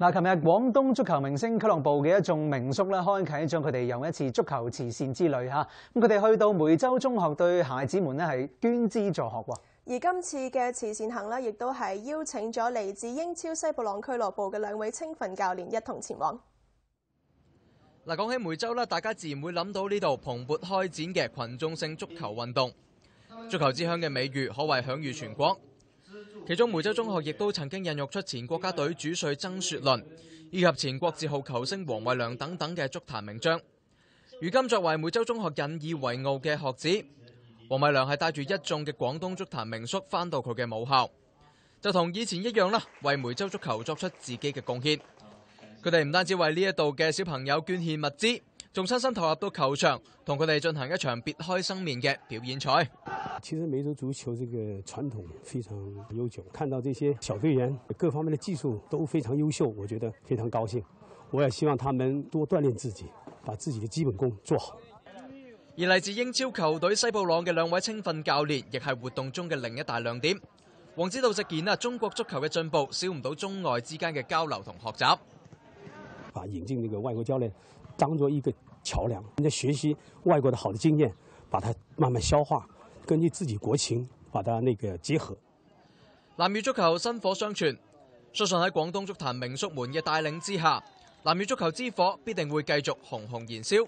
嗱，琴日广东足球明星俱乐部嘅一众名宿咧，开启咗佢哋又一次足球慈善之旅吓，咁佢哋去到梅州中学，对孩子们咧系捐资助学喎。而今次嘅慈善行咧，亦都系邀请咗嚟自英超西布朗俱乐部嘅两位青训教练一同前往。嗱，讲起梅州咧，大家自然会谂到呢度蓬勃开展嘅群众性足球运动，足球之乡嘅美誉可谓享誉全国。其中梅州中学亦都曾经引育出前国家队主帅曾雪麟，以及前国字号球星王伟良等等嘅足坛名将。如今作为梅州中学引以为傲嘅学子，王伟良系带住一众嘅广东足坛名宿翻到佢嘅母校，就同以前一样啦，为梅州足球作出自己嘅贡献。佢哋唔单止为呢一度嘅小朋友捐献物资，仲亲身投入到球场，同佢哋进行一场别开生面嘅表演赛。其实，美洲足球这个传统非常悠久。看到这些小队员各方面的技术都非常优秀，我觉得非常高兴。我也希望他们多锻炼自己，把自己的基本功做好。而来自英超球队西布朗嘅两位青训教练，亦系活动中嘅另一大亮点。王指导直言啊，中国足球嘅进步少唔到中外之间嘅交流同学习。把引进呢个外国教练当做一个桥梁，人家学习外国的好的经验，把它慢慢消化。根据自己国情，把它那个结合。南粤足球薪火相传，相信喺广东足坛名宿们嘅带领之下，南粤足球之火必定会继续熊熊燃烧。